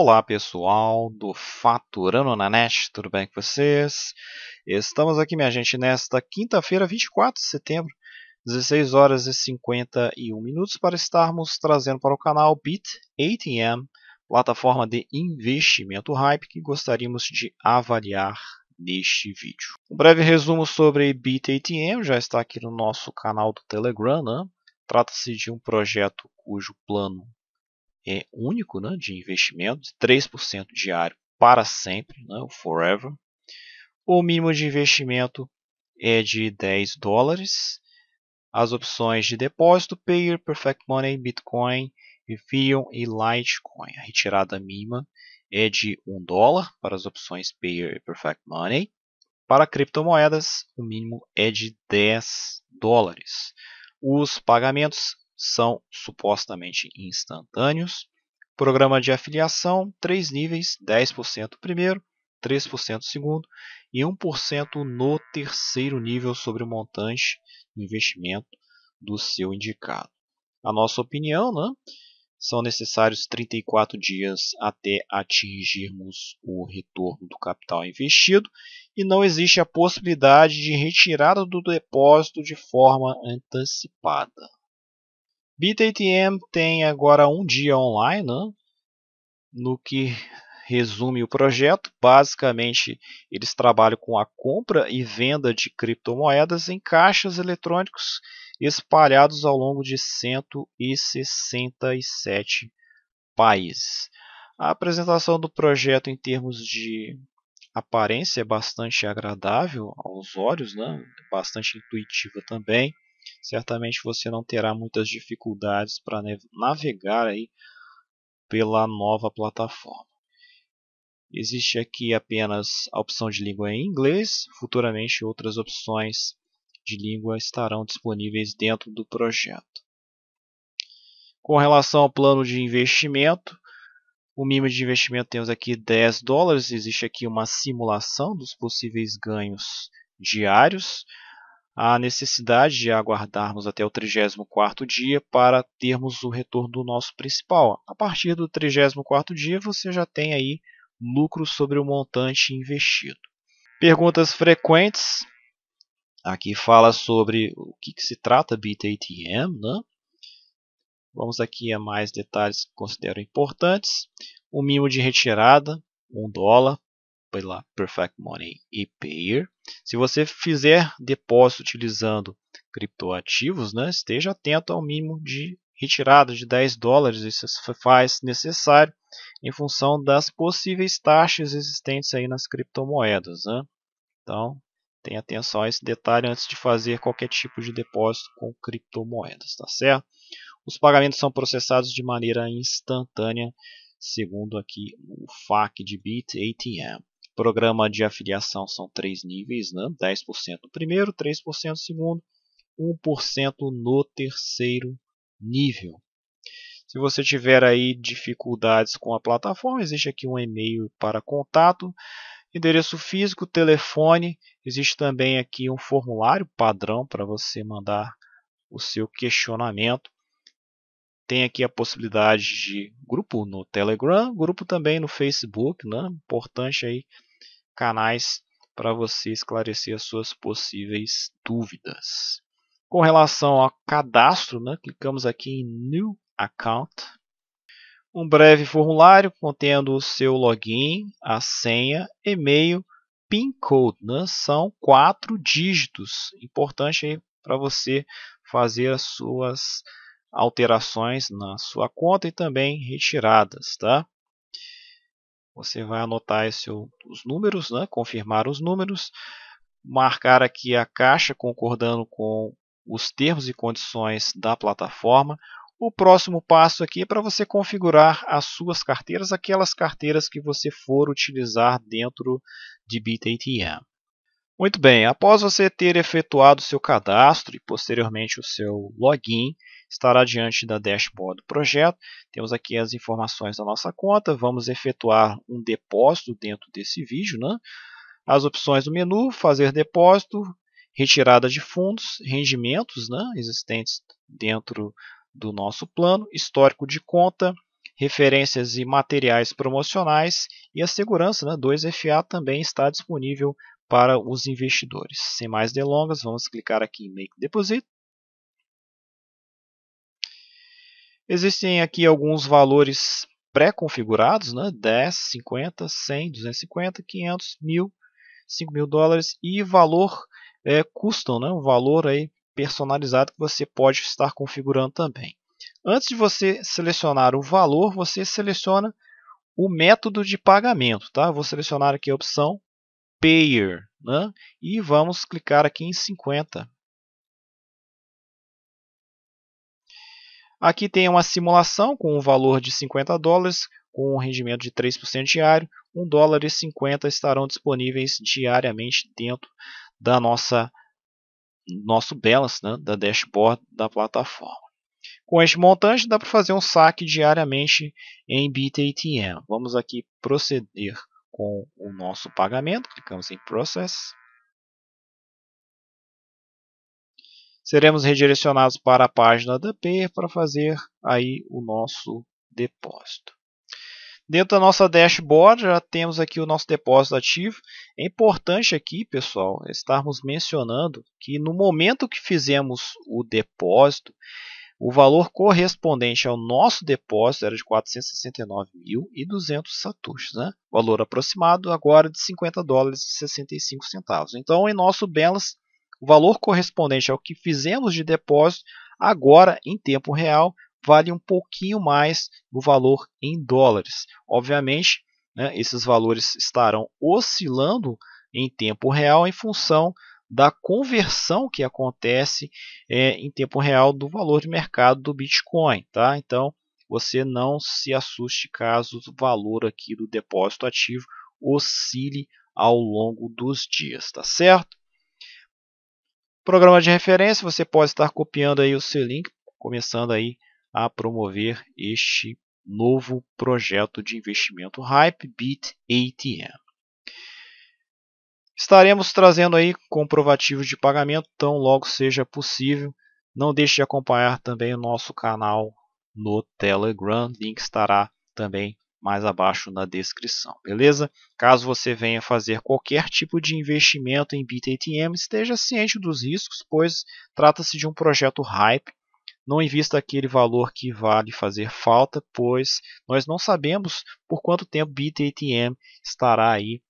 Olá pessoal do Faturando na Net, tudo bem com vocês? Estamos aqui, minha gente, nesta quinta-feira, 24 de setembro, 16 horas e 51 minutos, para estarmos trazendo para o canal BitATM, plataforma de investimento hype que gostaríamos de avaliar neste vídeo. Um breve resumo sobre BitATM já está aqui no nosso canal do Telegram, né? Trata-se de um projeto cujo plano é, único né, de investimento, 3% diário para sempre, né, o forever. O mínimo de investimento é de 10 dólares. As opções de depósito, Payer, Perfect Money, Bitcoin, Ethereum e Litecoin. A retirada mínima é de 1 dólar para as opções Payer e Perfect Money. Para criptomoedas, o mínimo é de 10 dólares. Os pagamentos são supostamente instantâneos. Programa de afiliação, três níveis, 10% primeiro, 3% segundo e 1% no terceiro nível sobre o montante do investimento do seu indicado. A nossa opinião, né? são necessários 34 dias até atingirmos o retorno do capital investido e não existe a possibilidade de retirada do depósito de forma antecipada. BitATM tem agora um dia online, né? no que resume o projeto. Basicamente, eles trabalham com a compra e venda de criptomoedas em caixas eletrônicos espalhados ao longo de 167 países. A apresentação do projeto em termos de aparência é bastante agradável aos olhos, né? bastante intuitiva também certamente você não terá muitas dificuldades para navegar aí pela nova plataforma. Existe aqui apenas a opção de língua em inglês, futuramente outras opções de língua estarão disponíveis dentro do projeto. Com relação ao plano de investimento, o mínimo de investimento temos aqui 10 dólares. Existe aqui uma simulação dos possíveis ganhos diários a necessidade de aguardarmos até o 34º dia para termos o retorno do nosso principal. A partir do 34º dia, você já tem aí lucro sobre o montante investido. Perguntas frequentes. Aqui fala sobre o que, que se trata BitATM. Né? Vamos aqui a mais detalhes que considero importantes. O mínimo de retirada, 1 dólar pela Perfect Money e Payer. Se você fizer depósito utilizando criptoativos, né, esteja atento ao mínimo de retirada de 10 dólares, isso faz necessário em função das possíveis taxas existentes aí nas criptomoedas. Né? Então, tenha atenção a esse detalhe antes de fazer qualquer tipo de depósito com criptomoedas, tá certo? Os pagamentos são processados de maneira instantânea, segundo aqui o FAQ de Bit ATM. Programa de afiliação são três níveis, né? 10% no primeiro, 3% no segundo, 1% no terceiro nível. Se você tiver aí dificuldades com a plataforma, existe aqui um e-mail para contato, endereço físico, telefone, existe também aqui um formulário padrão para você mandar o seu questionamento tem aqui a possibilidade de grupo no Telegram, grupo também no Facebook, né? Importante aí canais para você esclarecer as suas possíveis dúvidas. Com relação ao cadastro, né? clicamos aqui em New Account. Um breve formulário contendo o seu login, a senha, e-mail, PIN code, né? São quatro dígitos. Importante aí para você fazer as suas alterações na sua conta e também retiradas, tá? Você vai anotar esse, os números, né? confirmar os números, marcar aqui a caixa concordando com os termos e condições da plataforma. O próximo passo aqui é para você configurar as suas carteiras, aquelas carteiras que você for utilizar dentro de BitATM. Muito bem, após você ter efetuado seu cadastro e posteriormente o seu login, estará diante da dashboard do projeto. Temos aqui as informações da nossa conta, vamos efetuar um depósito dentro desse vídeo. Né? As opções do menu, fazer depósito, retirada de fundos, rendimentos né, existentes dentro do nosso plano, histórico de conta, referências e materiais promocionais e a segurança, né, 2FA também está disponível para os investidores. Sem mais delongas, vamos clicar aqui em Make Deposit. Existem aqui alguns valores pré-configurados, né? 10, 50, 100, 250, 500, 1000, 5.000 mil dólares e valor é, custom, né? valor aí personalizado que você pode estar configurando também. Antes de você selecionar o valor, você seleciona o método de pagamento. Tá? vou selecionar aqui a opção Payer, né? e vamos clicar aqui em 50. Aqui tem uma simulação com o um valor de 50 dólares, com um rendimento de 3% diário, 1 dólar e 50 estarão disponíveis diariamente dentro da nossa nosso balance, né, da dashboard da plataforma. Com este montante dá para fazer um saque diariamente em BitATM. Vamos aqui proceder com o nosso pagamento. Clicamos em Process. Seremos redirecionados para a página da Payer para fazer aí o nosso depósito. Dentro da nossa dashboard já temos aqui o nosso depósito ativo. É importante aqui, pessoal, estarmos mencionando que no momento que fizemos o depósito, o valor correspondente ao nosso depósito era de 469.200 satoshis, né? valor aproximado agora de 50 dólares e 65 centavos. Então, em nosso balance, o valor correspondente ao que fizemos de depósito agora em tempo real vale um pouquinho mais do valor em dólares. Obviamente, né, esses valores estarão oscilando em tempo real em função da conversão que acontece é, em tempo real do valor de mercado do Bitcoin. Tá? Então você não se assuste caso o valor aqui do depósito ativo oscile ao longo dos dias, tá certo? Programa de referência, você pode estar copiando aí o seu link, começando aí a promover este novo projeto de investimento Hypebit ATM. Estaremos trazendo aí comprovativos de pagamento, tão logo seja possível. Não deixe de acompanhar também o nosso canal no Telegram, link estará também mais abaixo na descrição, beleza? Caso você venha fazer qualquer tipo de investimento em BitATM, esteja ciente dos riscos, pois trata-se de um projeto hype. Não invista aquele valor que vale fazer falta, pois nós não sabemos por quanto tempo BitATM estará aí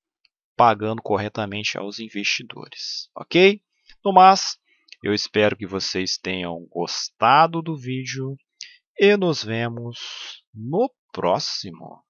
pagando corretamente aos investidores, ok? No mais, eu espero que vocês tenham gostado do vídeo e nos vemos no próximo.